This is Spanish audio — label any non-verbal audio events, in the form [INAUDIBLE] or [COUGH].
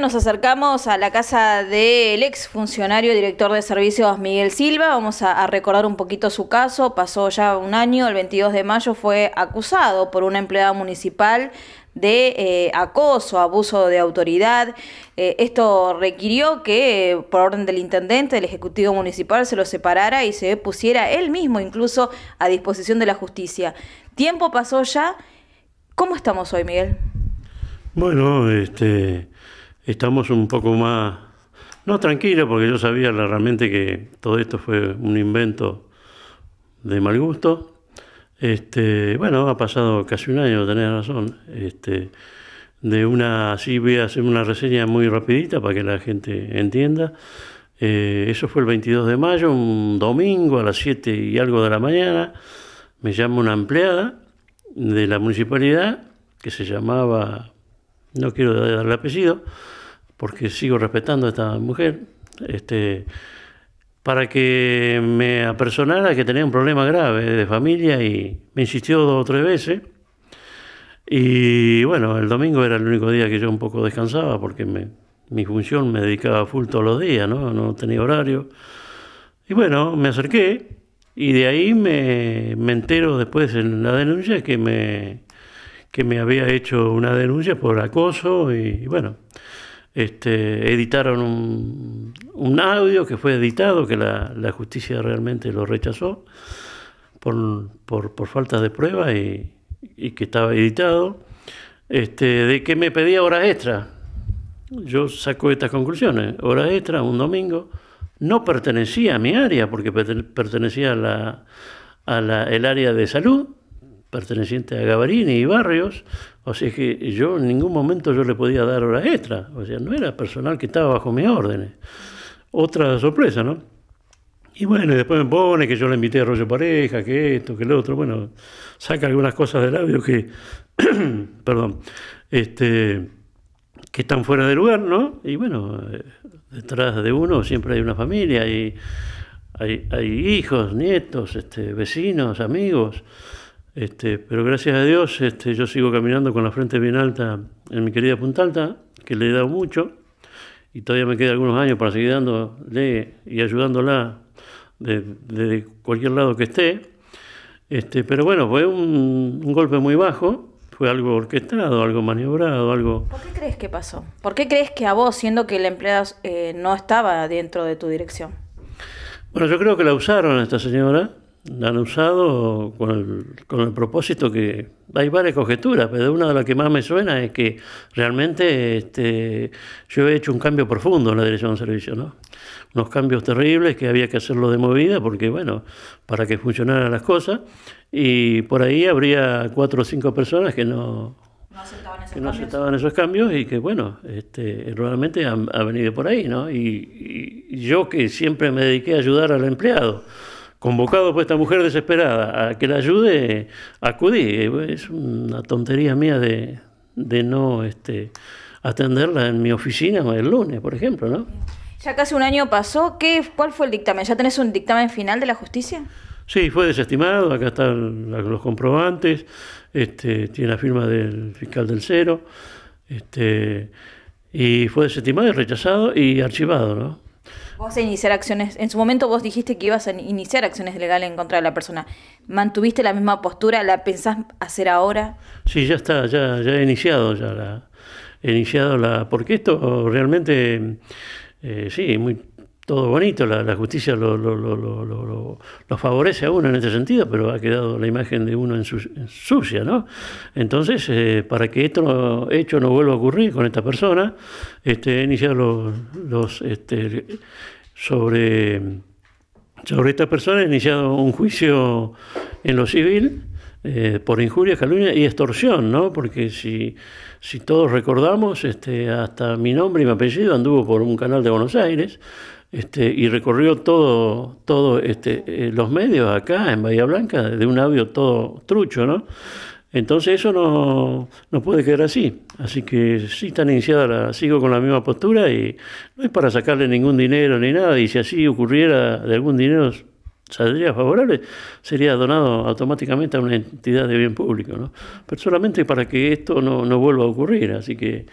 Nos acercamos a la casa del ex funcionario director de servicios Miguel Silva. Vamos a, recordar un poquito su caso. Pasó ya un año, el 22 de mayo fue acusado por una empleada municipal de eh, acoso, abuso de autoridad. Eh, esto requirió que, por orden del intendente, del Ejecutivo Municipal, se lo separara y se pusiera él mismo incluso a disposición de la justicia. Tiempo pasó ya. ¿Cómo estamos hoy, Miguel? Bueno, este estamos un poco más, no tranquilos, porque yo sabía realmente que todo esto fue un invento de mal gusto. Este, bueno, ha pasado casi un año, tenés razón. Este, de una, así voy a hacer una reseña muy rapidita para que la gente entienda. Eh, eso fue el 22 de mayo, un domingo a las 7 y algo de la mañana. Me llama una empleada de la municipalidad que se llamaba, no quiero darle apellido, porque sigo respetando a esta mujer, este, para que me apersonara que tenía un problema grave de familia y me insistió dos o tres veces. Y bueno, el domingo era el único día que yo un poco descansaba porque mi función me dedicaba full todos los días, ¿no? no tenía horario. Y bueno, me acerqué y de ahí me, me entero después en la denuncia que me, que me había hecho una denuncia por acoso y bueno, este, editaron un, audio que fue editado, que la, justicia realmente lo rechazó por, falta de pruebas y, que estaba editado, este, de que me pedía horas extra. Yo saco estas conclusiones, horas extra, un domingo, no pertenecía a mi área porque pertenecía al a la, el área de salud perteneciente a Gabarini y Barrios, o sea que yo en ningún momento yo le podía dar hora extra, o sea, no era personal que estaba bajo mis órdenes. Otra sorpresa, ¿no? Y bueno, y después me pone que yo le invité a Rollo Pareja, que esto, que lo otro, bueno, saca algunas cosas del labio que, [CLEARS THROAT] perdón, este, que están fuera de lugar, ¿no? Y bueno, eh, detrás de uno siempre hay una familia, hay, hijos, nietos, este, vecinos, amigos. Este, pero gracias a Dios este, yo sigo caminando con la frente bien alta en mi querida Punta Alta, que le he dado mucho, y todavía me quedan algunos años para seguir dándole y ayudándola desde de cualquier lado que esté. Este, pero bueno, fue un, golpe muy bajo, fue algo orquestado, algo maniobrado, algo... ¿Por qué crees que pasó? ¿Por qué crees que a vos, siendo que la empleada eh, no estaba dentro de tu dirección? Bueno, yo creo que la usaron a esta señora, han usado con el, propósito que hay varias conjeturas, pero una de las que más me suena es que realmente este, yo he hecho un cambio profundo en la dirección de servicio, ¿no? unos cambios terribles que había que hacerlo de movida porque, bueno, para que funcionaran las cosas, y por ahí habría cuatro o cinco personas que no, no aceptaban esos, cambios y que, bueno, este, realmente ha, venido por ahí, ¿no? y yo que siempre me dediqué a ayudar al empleado convocado por esta mujer desesperada a que la ayude, acudí. Es una tontería mía de, no este, atenderla en mi oficina el lunes, por ejemplo, ¿no? Ya casi un año pasó. ¿Qué, ¿Cuál fue el dictamen? ¿Ya tenés un dictamen final de la justicia? Sí, fue desestimado. Acá están los comprobantes. Este, tiene la firma del fiscal del cero. Este, y fue desestimado y rechazado y archivado, ¿no? Vos a iniciar acciones, en su momento vos dijiste que ibas a iniciar acciones legales en contra de la persona. ¿Mantuviste la misma postura? ¿La pensás hacer ahora? Sí, ya está, ya, ya he iniciado ya la, he iniciado la, porque esto realmente eh, sí, muy todo bonito, la, justicia lo, favorece a uno en este sentido, pero ha quedado la imagen de uno en, sucia, ¿no? Entonces, eh, para que esto no, hecho no vuelva a ocurrir con esta persona, este, he iniciado los, este, sobre, sobre esta persona, he iniciado un juicio en lo civil. Eh, por injuria, calumnia y extorsión, ¿no? Porque si, si todos recordamos, este, hasta mi nombre y mi apellido anduvo por un canal de Buenos Aires, este, y recorrió todo, todo este, eh, los medios acá en Bahía Blanca, de un audio todo trucho, ¿no? Entonces eso no, puede quedar así. Así que sí tan iniciada, sigo con la misma postura y no es para sacarle ningún dinero ni nada. Y si así ocurriera de algún dinero saldría favorable, sería donado automáticamente a una entidad de bien público, ¿no? Pero solamente para que esto no, no vuelva a ocurrir. Así que